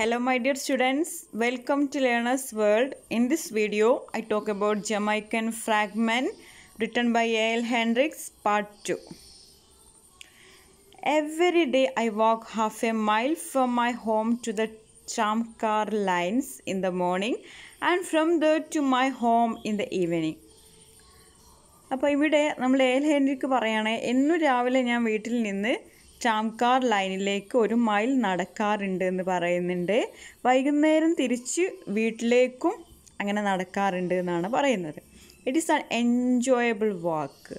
Hello my dear students, welcome to Learner's World. In this video, I talk about Jamaican Fragment written by A.L. Hendricks, part 2. Every day I walk half a mile from my home to the Chamkar lines in the morning and from there to my home in the evening. അപ്പോൾ ഇവിടെ നമ്മൾ L Henrik പറയുകയാണെങ്കിൽ എന്നും രാവിലെ ഞാൻ വീട്ടിൽ നിന്ന് ചാംകാർ ലൈനിലേക്ക് ഒരു മൈൽ നടക്കാറുണ്ട് എന്ന് പറയുന്നുണ്ട് വൈകുന്നേരം തിരിച്ച് വീട്ടിലേക്കും അങ്ങനെ നടക്കാറുണ്ട് എന്നാണ് പറയുന്നത് it is an enjoyable walk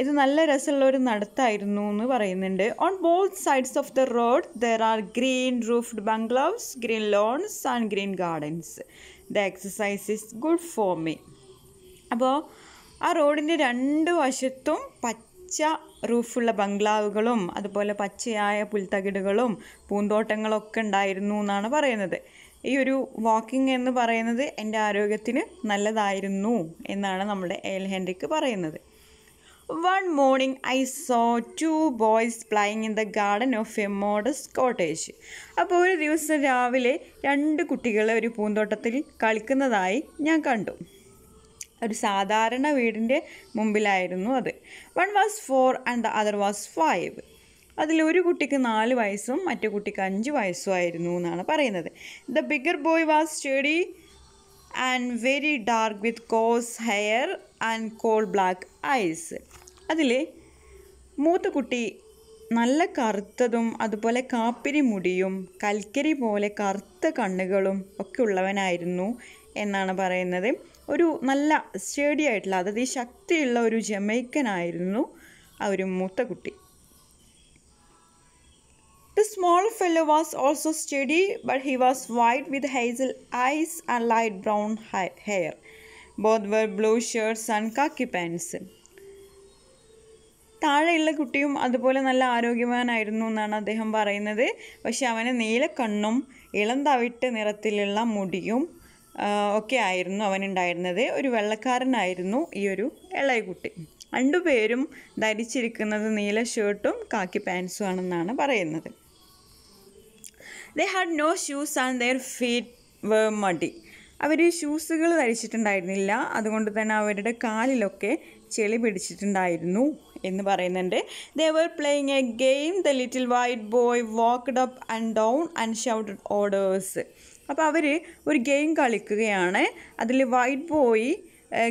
ഇത് നല്ല രസമുള്ള ഒരു നടത്തായിരുന്നു എന്ന് പറയുന്നുണ്ട് on both sides of the road there are green roofed bungalows green lawns and green gardens the exercise is good for me അപ്പോൾ ആ റോഡിൻ്റെ രണ്ട് വശത്തും പച്ച റൂഫുള്ള ബംഗ്ലാവുകളും അതുപോലെ പച്ചയായ പുൽത്തകിടുകളും പൂന്തോട്ടങ്ങളൊക്കെ ഉണ്ടായിരുന്നു എന്നാണ് പറയുന്നത് ഈ ഒരു വാക്കിംഗ് എന്ന് പറയുന്നത് എൻ്റെ ആരോഗ്യത്തിന് നല്ലതായിരുന്നു എന്നാണ് നമ്മുടെ എൽ ഹെൻറിക്ക് പറയുന്നത് one morning I saw two boys playing in the garden of a modest cottage അപ്പോൾ ഒരു ദിവസം രാവിലെ രണ്ട് കുട്ടികളെ ഒരു പൂന്തോട്ടത്തിൽ കളിക്കുന്നതായി ഞാൻ കണ്ടു ഒരു സാധാരണ വീടിൻ്റെ മുമ്പിലായിരുന്നു അത് one was four and the other was five അതിലൊരു കുട്ടിക്ക് നാല് വയസ്സും മറ്റു കുട്ടിക്ക് അഞ്ച് വയസ്സും ആയിരുന്നു എന്നാണ് പറയുന്നത് the bigger boy was sturdy and very dark with coarse hair and coal black eyes അതിൽ മൂത്ത കുട്ടി നല്ല കറുത്തതും അതുപോലെ കാപ്പിരി മുടിയും കൽക്കരി പോലെ കറുത്ത കണ്ണുകളും ഒക്കെ ഉള്ളവനായിരുന്നു എന്നാണ് പറയുന്നത് ഒരു നല്ല സ്റ്റേഡി ആയിട്ടുള്ള അതായത് ഈ ശക്തിയുള്ള ഒരു ജമൈക്കനായിരുന്നു ആ ഒരു മൂത്ത കുട്ടി the small fellow was also sturdy but he was white with hazel eyes and light brown hair both were blue shirts and khaki pants താഴെയുള്ള കുട്ടിയും അതുപോലെ നല്ല ആരോഗ്യവാനായിരുന്നു എന്നാണ് അദ്ദേഹം പറയുന്നത് പക്ഷെ അവന് നീലക്കണ്ണും ഇളം തവിട്ട് നിറത്തിലുള്ള മുടിയും ഒക്കെ ആയിരുന്നു അവൻ ഉണ്ടായിരുന്നത് ഒരു വെള്ളക്കാരനായിരുന്നു ഈ ഒരു ഇളയകുട്ടി രണ്ടുപേരും ധരിച്ചിരിക്കുന്നത് നീല ഷർട്ടും കാക്കി പാൻസും ആണെന്നാണ് പറയുന്നത് they had no shoes and their feet were muddy അവർ ഷൂസുകൾ ധരിച്ചിട്ടുണ്ടായിരുന്നില്ല അതുകൊണ്ട് തന്നെ അവരുടെ കാലിലൊക്കെ ചെളി പിടിച്ചിട്ടുണ്ടായിരുന്നു എന്ന് പറയുന്നുണ്ട് they were playing a game the little white boy walked up and down and shouted orders അപ്പോൾ അവർ ഒരു ഗെയിം കളിക്കുകയാണ് അതിൽ വൈറ്റ് ബോയ്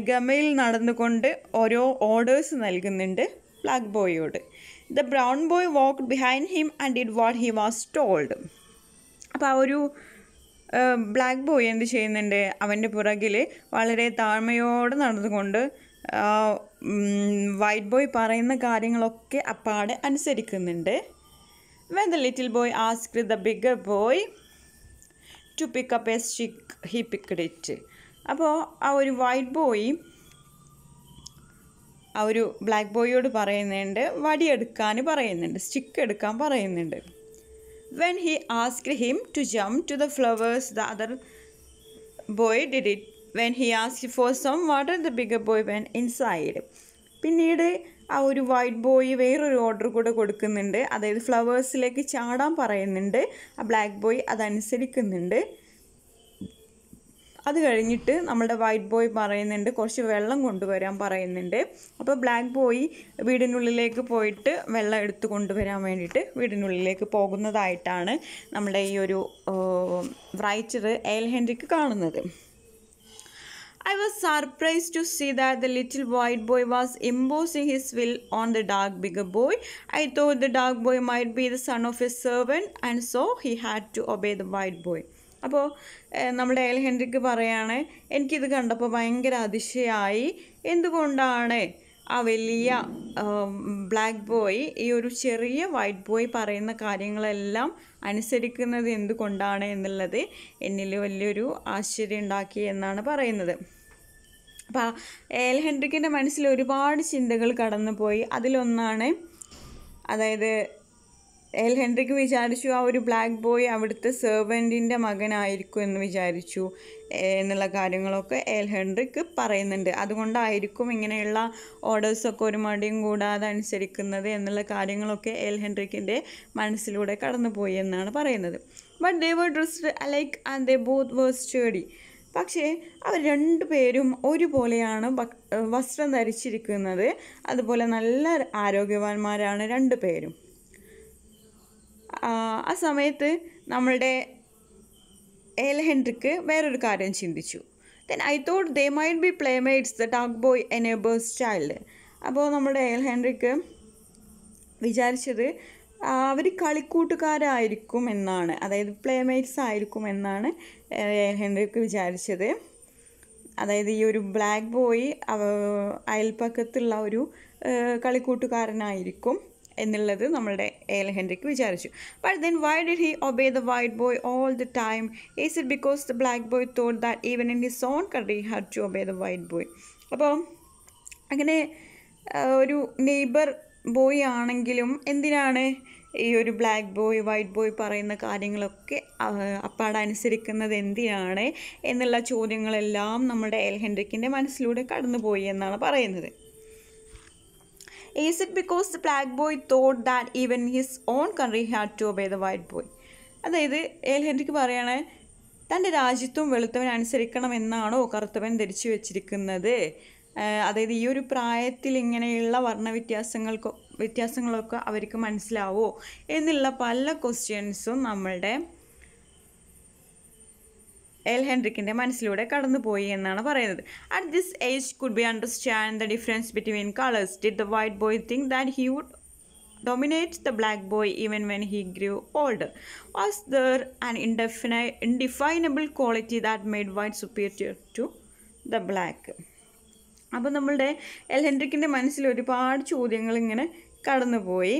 ഗമയിൽ നടന്നുകൊണ്ട് ഓരോ ഓർഡേഴ്സ് നൽകുന്നുണ്ട് ബ്ലാക്ക് ബോയോട് the brown boy walk behind him and it what he was told അപ്പോൾ ആ ഒരു ബ്ലാക്ക് ബോയ് എന്ത് ചെയ്യുന്നുണ്ട് അവൻ്റെ പുറകിൽ വളരെ താഴ്മയോടെ നടന്നുകൊണ്ട് വൈറ്റ് ബോയ് പറയുന്ന കാര്യങ്ങളൊക്കെ അപ്പാടെ അനുസരിക്കുന്നുണ്ട് when the little boy ask the bigger boy to pick up a stick he picked it അപ്പോൾ ആ ഒരു വൈറ്റ് ബോയി ആ ഒരു ബ്ലാക്ക് ബോയിയോട് പറയുന്നുണ്ട് വടിയെടുക്കാൻ പറയുന്നുണ്ട് സ്റ്റിക്ക് എടുക്കാൻ പറയുന്നുണ്ട് when he ask him to jump to the flowers the other boy did it when he ask for some are the bigger boy went inside പിന്നീട് ആ ഒരു വൈറ്റ് ബോയ് വേറൊരു ഓർഡർ കൂടെ കൊടുക്കുന്നുണ്ട് അതായത് ഫ്ലവേഴ്സിലേക്ക് ചാടാൻ പറയുന്നുണ്ട് ആ ബ്ലാക്ക് ബോയ് അതനുസരിക്കുന്നുണ്ട് അത് കഴിഞ്ഞിട്ട് നമ്മുടെ വൈറ്റ് ബോയ് പറയുന്നുണ്ട് കുറച്ച് വെള്ളം കൊണ്ടുവരാൻ പറയുന്നുണ്ട് അപ്പോൾ ബ്ലാക്ക് ബോയ് വീടിനുള്ളിലേക്ക് പോയിട്ട് വെള്ളം എടുത്തു കൊണ്ടുവരാൻ വേണ്ടിയിട്ട് വീടിനുള്ളിലേക്ക് പോകുന്നതായിട്ടാണ് നമ്മുടെ ഈ ഒരു റൈറ്റർ എൽ ഹെൻറിക്ക് കാണുന്നത് I was surprised to see that the little white boy was imposing his will on the dark bigger boy. I thought the dark boy might be the son of a servant and so he had to obey the white boy. അപ്പോൾ നമ്മുടെ L Henrik പറയുകയാണ് എനിക്കിത് കണ്ടപ്പോൾ ഭയങ്കര അതിശയമായി എന്തുകൊണ്ടാണ് ആ വലിയ black boy ഈ ഒരു ചെറിയ വൈറ്റ് ബോയ് പറയുന്ന കാര്യങ്ങളെല്ലാം അനുസരിക്കുന്നത് എന്തുകൊണ്ടാണ് എന്നുള്ളത് എന്നിൽ വലിയൊരു ആശ്ചര്യം ഉണ്ടാക്കി എന്നാണ് പറയുന്നത് അപ്പോൾ എൽ ഹെൻറിക്കിൻ്റെ മനസ്സിൽ ഒരുപാട് ചിന്തകൾ കടന്നുപോയി അതിലൊന്നാണ് അതായത് എൽ ഹെൻറിക്ക് വിചാരിച്ചു ആ ഒരു ബ്ലാക്ക് ബോയ് അവിടുത്തെ സെർവൻറ്റിൻ്റെ മകനായിരിക്കും എന്ന് വിചാരിച്ചു എന്നുള്ള കാര്യങ്ങളൊക്കെ എൽ ഹെൻറിക്ക് പറയുന്നുണ്ട് അതുകൊണ്ടായിരിക്കും ഇങ്ങനെയുള്ള ഓർഡേഴ്സൊക്കെ ഒരു മടിയും കൂടാതെ അനുസരിക്കുന്നത് എന്നുള്ള കാര്യങ്ങളൊക്കെ എൽ ഹെൻറിക്കിൻ്റെ മനസ്സിലൂടെ കടന്നുപോയി എന്നാണ് പറയുന്നത് but they were dressed like and they both were steady പക്ഷേ അവർ രണ്ടു പേരും ഒരുപോലെയാണ് വസ്ത്രം ധരിച്ചിരിക്കുന്നത് അതുപോലെ നല്ല ആരോഗ്യവാന്മാരാണ് രണ്ടു പേരും ആ സമയത്ത് നമ്മളുടെ ഏൽ ഹെൻറിക്ക് വേറൊരു കാര്യം ചിന്തിച്ചു then I thought they might be playmates the dark boy neighbours child അപ്പോൾ നമ്മുടെ ഏൽ ഹെൻറിക്ക് വിചാരിച്ചത് അവർ കളിക്കൂട്ടുകാരായിരിക്കും എന്നാണ് അതായത് പ്ലേമേറ്റ്സ് ആയിരിക്കും എന്നാണ് ഹെൻറിക്ക് വിചാരിച്ചത് അതായത് ഈ ഒരു ബ്ലാക്ക് ബോയ് അയൽപ്പക്കത്തുള്ള ഒരു കളിക്കൂട്ടുകാരനായിരിക്കും എന്നുള്ളത് നമ്മളുടെ എൽ ഹെൻറിക്ക് വിചാരിച്ചു but then why did he obey the white boy all the time is it because the black boy thought that even in his own country had to obey the white boy അപ്പോൾ അങ്ങനെ ഒരു neighbour boy ആണെങ്കിലും എന്തിനാണ് ഈ ഒരു black boy white boy പറയുന്ന കാര്യങ്ങളൊക്കെ അപ്പാടനുസരിക്കുന്നത് എന്തിനാണ് എന്നുള്ള ചോദ്യങ്ങളെല്ലാം നമ്മുടെ എൽ ഹെൻറിക്കിൻ്റെ മനസ്സിലൂടെ കടന്നുപോയി എന്നാണ് പറയുന്നത് Is it because the black boy thought that even his own country had to obey the white boy? അതായത് എൽ ഹെൻറിക്ക് പറയണേ തൻ്റെ രാജ്യത്തും വെളുത്തവൻ അനുസരിക്കണം എന്നാണോ കറുത്തവൻ ധരിച്ചു വെച്ചിരിക്കുന്നത് അതായത് ഈ ഒരു പ്രായത്തിൽ ഇങ്ങനെയുള്ള വർണ്ണ വ്യത്യാസങ്ങൾക്കോ വ്യത്യാസങ്ങളൊക്കെ അവർക്ക് മനസ്സിലാവോ എന്നുള്ള പല ക്വസ്റ്റ്യൻസും നമ്മളുടെ എൽ ഹെൻറിക്കിൻ്റെ മനസ്സിലൂടെ കടന്നുപോയി എന്നാണ് പറയുന്നത് at this age could be understand the difference between colours did the white boy think that he would dominate the black boy even when he grew older? Was there an indefinite, indefinable quality that made white superior to the black അപ്പോൾ നമ്മളുടെ L ഹെൻറിക്കിൻ്റെ മനസ്സിൽ ഒരുപാട് ചോദ്യങ്ങൾ ഇങ്ങനെ കടന്നുപോയി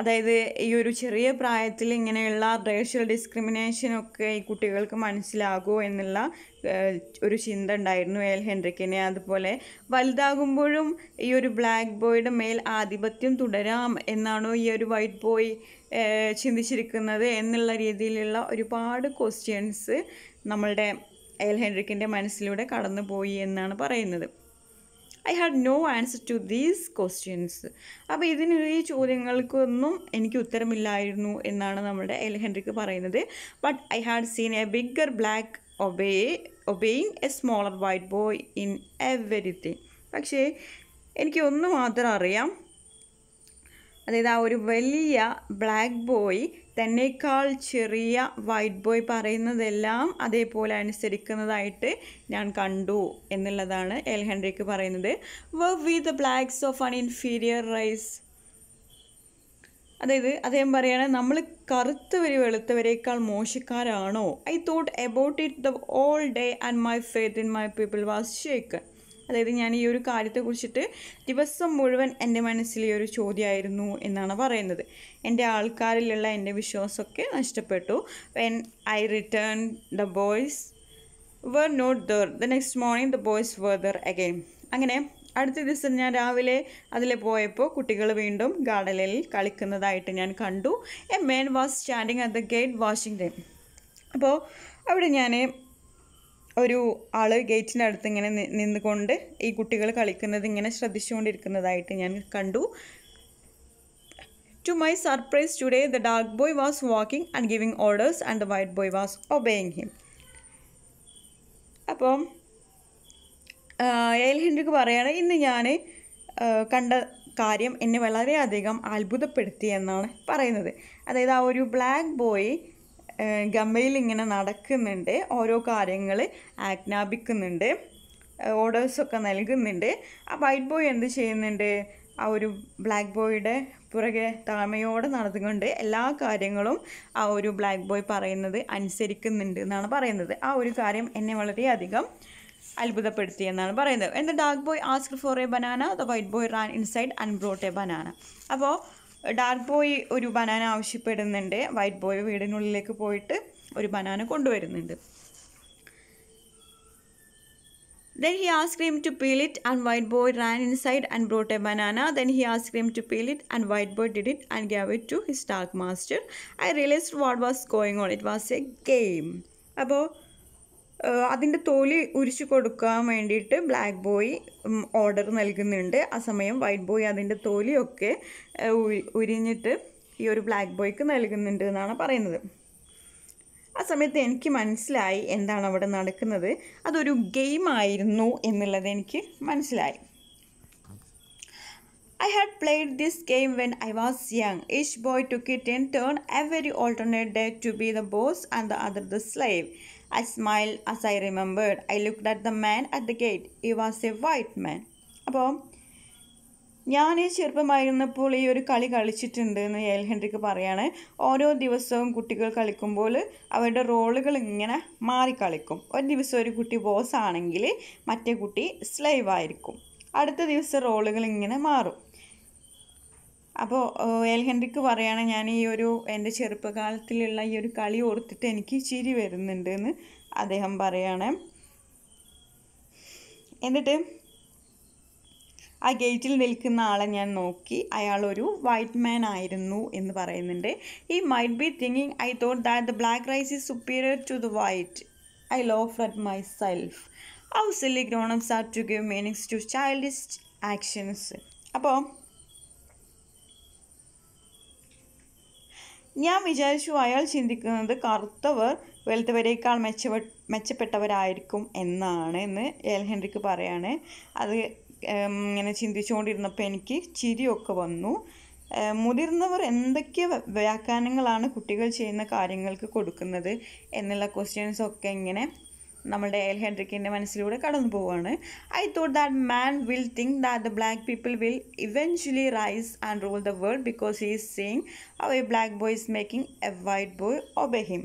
അതായത് ഈ ഒരു ചെറിയ പ്രായത്തിൽ ഇങ്ങനെയുള്ള റേഷ്യൽ ഡിസ്ക്രിമിനേഷനൊക്കെ ഈ കുട്ടികൾക്ക് മനസ്സിലാകൂ എന്നുള്ള ഒരു ചിന്ത ഉണ്ടായിരുന്നു എൽ ഹെൻറിക്കിനെ അതുപോലെ വലുതാകുമ്പോഴും ഈ ഒരു ബ്ലാക്ക് ബോയുടെ മേൽ ആധിപത്യം തുടരാം എന്നാണോ ഈ ഒരു വൈറ്റ് ബോയ് ചിന്തിച്ചിരിക്കുന്നത് എന്നുള്ള രീതിയിലുള്ള ഒരുപാട് ക്വസ്റ്റ്യൻസ് നമ്മളുടെ എൽ ഹെൻറിക്കിൻ്റെ മനസ്സിലൂടെ കടന്നുപോയി എന്നാണ് പറയുന്നത് I had no answer to these questions അപ്പോൾ ഇതിന് ഈ ചോദ്യങ്ങൾക്കൊന്നും എനിക്ക് ഉത്തരമില്ലായിരുന്നു എന്നാണ് നമ്മുടെ എൽ ഹെൻറിക്ക് പറയുന്നത് but I had seen a bigger black obey obeying a smaller white boy in everything പക്ഷേ എനിക്ക് ഒന്ന് മാത്രം അറിയാം അതായത് ആ ഒരു വലിയ ബ്ലാക്ക് ബോയ് തന്നേക്കാൾ ചെറിയ വൈറ്റ് ബോയ് പറയുന്നതെല്ലാം അതേപോലെ അനുസരിക്കുന്നതായിട്ട് ഞാൻ കണ്ടു എന്നുള്ളതാണ് എൽ ഹെൻറിക്ക് പറയുന്നത് were we the blacks of an inferior race അതായത് അദ്ദേഹം പറയുകയാണ് നമ്മൾ കറുത്തവര് വെളുത്തവരേക്കാൾ മോശക്കാരാണോ I thought about it the all day and my faith in my people was shake അതായത് ഞാൻ ഈ ഒരു കാര്യത്തെ കുറിച്ചിട്ട് ദിവസം മുഴുവൻ എൻ്റെ മനസ്സിൽ ഈ ഒരു ചോദ്യമായിരുന്നു എന്നാണ് പറയുന്നത് എൻ്റെ ആൾക്കാരിലുള്ള എൻ്റെ വിശ്വാസമൊക്കെ നഷ്ടപ്പെട്ടു when I return the boys were not there the next morning the boys were there again അങ്ങനെ അടുത്ത ദിവസം ഞാൻ രാവിലെ അതിൽ പോയപ്പോൾ കുട്ടികൾ വീണ്ടും ഗാർഡനിൽ കളിക്കുന്നതായിട്ട് ഞാൻ കണ്ടു a man was standing at the gate watching them അപ്പോൾ അവിടെ ഞാൻ ഒരു ആൾ ഗേറ്റിനടുത്ത് ഇങ്ങനെ നിന്നുകൊണ്ട് ഈ കുട്ടികൾ കളിക്കുന്നത് ഇങ്ങനെ ശ്രദ്ധിച്ചുകൊണ്ടിരിക്കുന്നതായിട്ട് ഞാൻ കണ്ടു to my surprise today the dark boy was walking and giving orders and the white boy was obeying him അപ്പം എൽ ഹെൻറിക്ക് പറയുകയാണ് ഇന്ന് ഞാൻ കണ്ട കാര്യം എന്നെ വളരെയധികം അത്ഭുതപ്പെടുത്തി എന്നാണ് പറയുന്നത് അതായത് ആ ഒരു ബ്ലാക്ക് ബോയ് ഗമ്മയിൽ ഇങ്ങനെ നടക്കുന്നുണ്ട് ഓരോ കാര്യങ്ങൾ ആജ്ഞാപിക്കുന്നുണ്ട് ഓർഡേഴ്സൊക്കെ നൽകുന്നുണ്ട് ആ വൈറ്റ് ബോയ് എന്ത് ചെയ്യുന്നുണ്ട് ആ ഒരു ബ്ലാക്ക് ബോയുടെ പുറകെ താഴ്മയോടെ നടന്നുകൊണ്ട് എല്ലാ കാര്യങ്ങളും ആ ഒരു ബ്ലാക്ക് ബോയ് പറയുന്നത് അനുസരിക്കുന്നുണ്ട് എന്നാണ് പറയുന്നത് ആ ഒരു കാര്യം എന്നെ വളരെയധികം അത്ഭുതപ്പെടുത്തി എന്നാണ് പറയുന്നത് എന്ത് dark boy ask for a banana the white boy ran inside and brought a banana അപ്പോൾ ഡാർക്ക് ബോയ് ഒരു ബനാന ആവശ്യപ്പെടുന്നുണ്ട് വൈറ്റ് ബോയ് വീടിനുള്ളിലേക്ക് പോയിട്ട് ഒരു ബനാന കൊണ്ടുവരുന്നുണ്ട് Then he asked him to peel it and white boy ran inside and brought a banana. Then he asked him to peel it and white boy did it and gave it to his dark master. I realized what was going on. It was a game. About അതിൻ്റെ തോലി ഉരിച്ചു കൊടുക്കാൻ വേണ്ടിയിട്ട് black boy order നൽകുന്നുണ്ട് ആ സമയം white boy അതിൻ്റെ തോലിയൊക്കെ ഉരിഞ്ഞിട്ട് ഈ ഒരു black ബോയ്ക്ക് നൽകുന്നുണ്ട് എന്നാണ് പറയുന്നത് ആ സമയത്ത് എനിക്ക് മനസ്സിലായി എന്താണ് അവിടെ നടക്കുന്നത് അതൊരു ഗെയിം ആയിരുന്നു എന്നുള്ളത് എനിക്ക് മനസ്സിലായി I had played this game when I was young Each boy took it in turn every alternate day to be the boss and the other the slave. I smile as I remembered I look at the man at the gate he was a white man അപ്പോൾ ഞാൻ ഈ ചെറുപ്പമായിരുന്നപ്പോൾ ഈ ഒരു കളി കളിച്ചിട്ടുണ്ട് എന്ന് L Henrik പറയാണ് ഓരോ ദിവസവും കുട്ടികൾ കളിക്കുമ്പോൾ അവരുടെ റോളുകൾ ഇങ്ങനെ മാറി കളിക്കും ഒരു ദിവസം ഒരു കുട്ടി ബോസ് ആണെങ്കിൽ മറ്റേ കുട്ടി സ്ലൈവ് ആയിരിക്കും അടുത്ത ദിവസം റോളുകൾ ഇങ്ങനെ മാറും അപ്പോൾ എൽ ഹെൻറിക്ക് പറയുകയാണ് ഞാൻ ഈ ഒരു എൻ്റെ ചെറുപ്പകാലത്തിലുള്ള ഈ ഒരു കളി ഓർത്തിട്ട് എനിക്ക് ചിരി വരുന്നുണ്ട് എന്ന് അദ്ദേഹം പറയാണ് എന്നിട്ട് ആ ഗേറ്റിൽ നിൽക്കുന്ന ആളെ ഞാൻ നോക്കി അയാൾ ഒരു വൈറ്റ് മാൻ ആയിരുന്നു എന്ന് പറയുന്നുണ്ട് he might be thinking I thought that the black race is superior to the white I laughed ഫ്രട്ട് myself how silly grownups are to give meanings to childish actions അപ്പോൾ ഞാൻ വിചാരിച്ചു അയാൾ ചിന്തിക്കുന്നത് കറുത്തവർ വെളുത്തവരേക്കാൾ മെച്ചപ്പെ മെച്ചപ്പെട്ടവരായിരിക്കും എന്നാണ് എന്ന് എൽ ഹെൻറിക്ക് പറയാണ് അത് ഇങ്ങനെ ചിന്തിച്ചുകൊണ്ടിരുന്നപ്പോൾ എനിക്ക് ചിരിയൊക്കെ വന്നു മുതിർന്നവർ എന്തൊക്കെ വ്യാഖ്യാനങ്ങളാണ് കുട്ടികൾ ചെയ്യുന്ന കാര്യങ്ങൾക്ക് കൊടുക്കുന്നത് എന്നുള്ള ക്വസ്റ്റ്യൻസൊക്കെ ഇങ്ങനെ നമ്മുടെ എൽ ഹെൻറിക്കിൻ്റെ മനസ്സിലൂടെ കടന്നു പോവുകയാണ് I thought that man will think that the black people will eventually rise and rule the world because he is seeing a black boy is making a white boy obey him him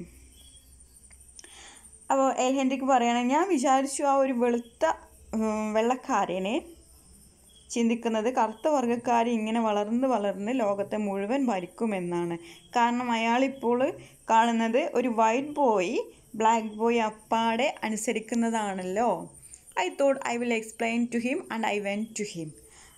അപ്പോൾ L Henrik പറയുകയാണെങ്കിൽ ഞാൻ വിചാരിച്ചു ആ ഒരു വെളുത്ത വെള്ളക്കാരനെ ചിന്തിക്കുന്നത് കറുത്ത വർഗ്ഗക്കാർ ഇങ്ങനെ വളർന്ന് വളർന്ന് ലോകത്തെ മുഴുവൻ ഭരിക്കുമെന്നാണ് കാരണം അയാളിപ്പോൾ കാണുന്നത് ഒരു വൈറ്റ് ബോയ് ബ്ലാക്ക് ബോയ് അപ്പാടെ അനുസരിക്കുന്നതാണല്ലോ I thought I will explain to him and I went to him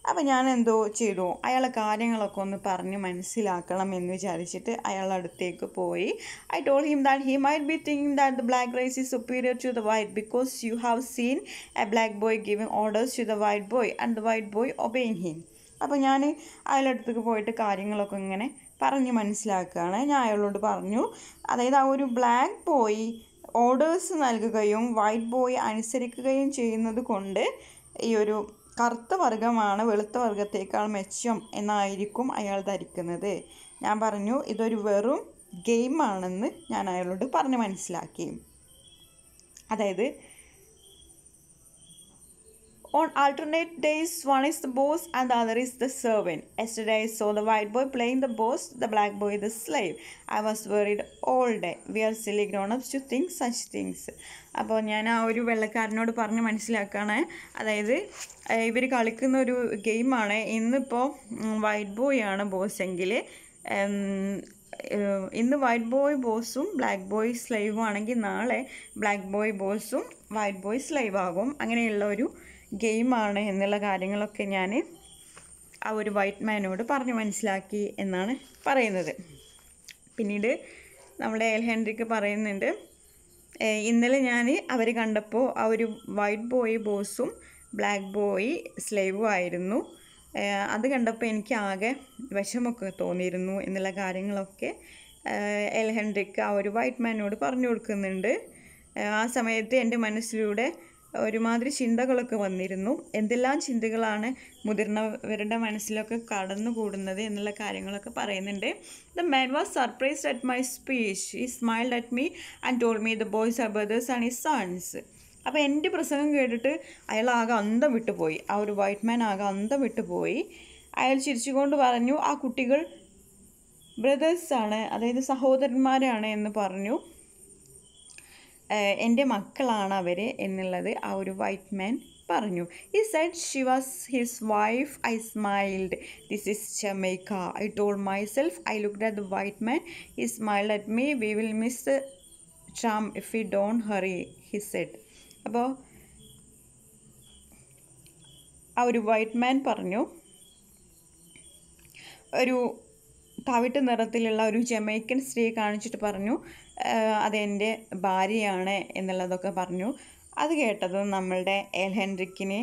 അപ്പോൾ ഞാൻ എന്തോ ചെയ്തു അയാളെ കാര്യങ്ങളൊക്കെ ഒന്ന് പറഞ്ഞ് മനസ്സിലാക്കണം എന്ന് വിചാരിച്ചിട്ട് അയാളുടെ അടുത്തേക്ക് പോയി I told him that he might be thinking that the black race is superior to the white because you have seen a black boy giving orders to the white boy and the white boy obeying him അപ്പോൾ ഞാൻ അയാളടുത്തേക്ക് പോയിട്ട് കാര്യങ്ങളൊക്കെ ഇങ്ങനെ പറഞ്ഞ് മനസ്സിലാക്കുകയാണ് ഞാൻ അയാളോട് പറഞ്ഞു അതായത് ആ ഒരു ബ്ലാക്ക് ബോയ് ഓർഡേഴ്സ് നൽകുകയും വൈറ്റ് ബോയ് അനുസരിക്കുകയും ചെയ്യുന്നത് കൊണ്ട് ഈ ഒരു കറുത്ത വർഗമാണ് വെളുത്ത വർഗത്തേക്കാൾ മെച്ചം എന്നായിരിക്കും അയാൾ ധരിക്കുന്നത് ഞാൻ പറഞ്ഞു ഇതൊരു വെറും ഗെയിമാണെന്ന് ഞാൻ അയാളോട് പറഞ്ഞ് മനസ്സിലാക്കി അതായത് On alternate days, one is the boss and the other is the servant. Yesterday I saw the white boy playing the boss, the black boy the slave. I was worried all day. We are silly grown-ups to think such things. അപ്പോൾ ഞാൻ ആ ഒരു വെള്ളക്കാരനോട് പറഞ്ഞ് മനസ്സിലാക്കുകയാണ് അതായത് ഇവർ കളിക്കുന്ന ഒരു ഗെയിമാണ് ഇന്നിപ്പോൾ വൈറ്റ് ബോയ് ആണ് ബോസ് എങ്കിൽ ഇന്ന് വൈറ്റ് ബോയ് ബോസും ബ്ലാക്ക് ബോയ് സ്ലൈവും ആണെങ്കിൽ നാളെ ബ്ലാക്ക് ബോയ് ബോസും വൈറ്റ് ബോയ് സ്ലൈവ് ആകും അങ്ങനെയുള്ള ഒരു ഗെയിമാണ് എന്നുള്ള കാര്യങ്ങളൊക്കെ ഞാൻ ആ ഒരു വൈറ്റ് മാനോട് പറഞ്ഞു മനസ്സിലാക്കി എന്നാണ് പറയുന്നത് പിന്നീട് നമ്മുടെ എൽ ഹെൻറിക്ക് പറയുന്നുണ്ട് ഇന്നലെ ഞാൻ അവർ കണ്ടപ്പോൾ ആ ഒരു വൈറ്റ് ബോയ് ബോസും ബ്ലാക്ക് ബോയ് സ്ലേവും ആയിരുന്നു അത് കണ്ടപ്പോൾ എനിക്ക് ആകെ വിഷമൊക്കെ തോന്നിയിരുന്നു എന്നുള്ള കാര്യങ്ങളൊക്കെ എൽ ഹെൻറിക്ക് ആ ഒരു വൈറ്റ് മാനോട് പറഞ്ഞു കൊടുക്കുന്നുണ്ട് ആ സമയത്ത് എൻ്റെ മനസ്സിലൂടെ ഒരുമാതിരി ചിന്തകളൊക്കെ വന്നിരുന്നു എന്തെല്ലാം ചിന്തകളാണ് മുതിർന്നവരുടെ മനസ്സിലൊക്കെ കടന്നു കൂടുന്നത് എന്നുള്ള കാര്യങ്ങളൊക്കെ പറയുന്നുണ്ട് the man was surprised at my speech he smiled at me and told me the boys are brothers and he sons അപ്പോൾ എൻ്റെ പ്രസംഗം കേട്ടിട്ട് അയാൾ ആകെ അന്തം വിട്ടുപോയി ആ ഒരു വൈറ്റ് മാൻ ആകെ അന്തം വിട്ടുപോയി അയാൾ ചിരിച്ചുകൊണ്ട് പറഞ്ഞു ആ കുട്ടികൾ ബ്രദേഴ്സാണ് അതായത് സഹോദരന്മാരാണ് എന്ന് പറഞ്ഞു എൻ്റെ മക്കളാണ് അവർ എന്നുള്ളത് ആ ഒരു വൈറ്റ് മാൻ പറഞ്ഞു he said she was his wife I smiled this is Jamaica I told myself I looked the white man he smiled at me we will miss charm if you don't hurry he said അപ്പോൾ ആ ഒരു white man പറഞ്ഞു ഒരു തവിട്ട് നിറത്തിലുള്ള ഒരു Jamaican സ്ത്രീയെ കാണിച്ചിട്ട് പറഞ്ഞു അതെൻ്റെ ഭാര്യയാണ് എന്നുള്ളതൊക്കെ പറഞ്ഞു അത് കേട്ടത് നമ്മളുടെ എൽ ഹെൻറിക്കിന്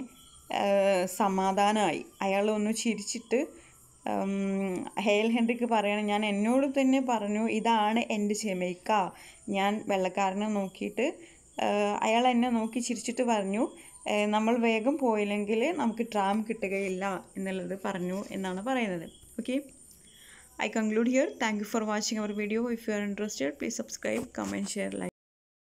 സമാധാനമായി അയാൾ ഒന്ന് ചിരിച്ചിട്ട് ഹേൽ ഹെൻറിക്ക് പറയണം ഞാൻ എന്നോട് തന്നെ പറഞ്ഞു ഇതാണ് എൻ്റെ ചെമയ്ക്ക ഞാൻ വെള്ളക്കാരനെ നോക്കിയിട്ട് അയാൾ എന്നെ നോക്കി ചിരിച്ചിട്ട് പറഞ്ഞു നമ്മൾ വേഗം പോയില്ലെങ്കിൽ നമുക്ക് ട്രാം കിട്ടുകയില്ല എന്നുള്ളത് പറഞ്ഞു എന്നാണ് പറയുന്നത് okay I conclude here. Thank you for watching our video. If you are interested, please subscribe, comment, share, like.